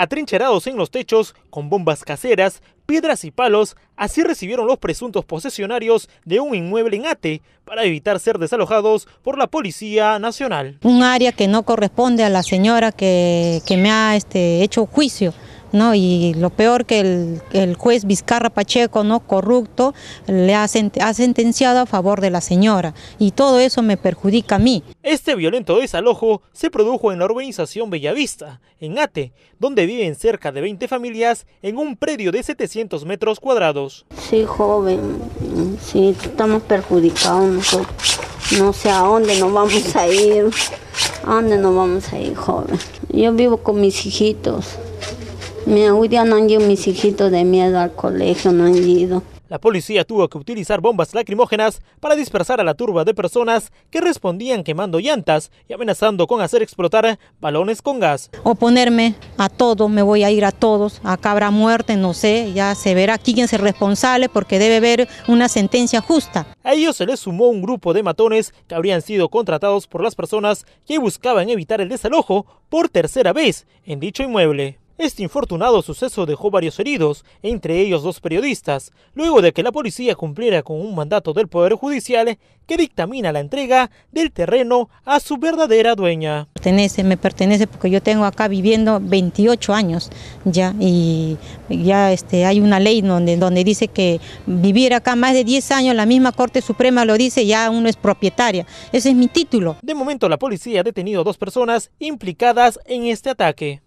atrincherados en los techos con bombas caseras, piedras y palos, así recibieron los presuntos posesionarios de un inmueble en Ate para evitar ser desalojados por la Policía Nacional. Un área que no corresponde a la señora que, que me ha este, hecho juicio. Y lo peor que el, juez Vizcarra Pacheco, ¿no? Corrupto, le ha, sentenciado a favor de la señora y todo eso me perjudica a mí. Este violento desalojo se produjo en la urbanización Bellavista, en Ate, donde viven cerca de 20 familias en un predio de 700 metros cuadrados. Sí, joven, sí, estamos perjudicados No sé a dónde nos vamos a ir, a dónde nos vamos a ir, joven. Yo vivo con mis hijitos. Me no han ido mis hijitos de miedo al colegio, no han ido. La policía tuvo que utilizar bombas lacrimógenas para dispersar a la turba de personas que respondían quemando llantas y amenazando con hacer explotar balones con gas. Oponerme a todo, me voy a ir a todos, acá habrá muerte, no sé, ya se verá quién es el responsable porque debe haber una sentencia justa. A ellos se les sumó un grupo de matones que habrían sido contratados por las personas que buscaban evitar el desalojo por tercera vez en dicho inmueble. Este infortunado suceso dejó varios heridos, entre ellos dos periodistas, luego de que la policía cumpliera con un mandato del Poder Judicial que dictamina la entrega del terreno a su verdadera dueña. Me pertenece, me pertenece porque yo tengo acá viviendo 28 años ya y ya este, hay una ley donde, donde dice que vivir acá más de 10 años, la misma Corte Suprema lo dice, ya uno es propietaria. Ese es mi título. De momento la policía ha detenido a dos personas implicadas en este ataque.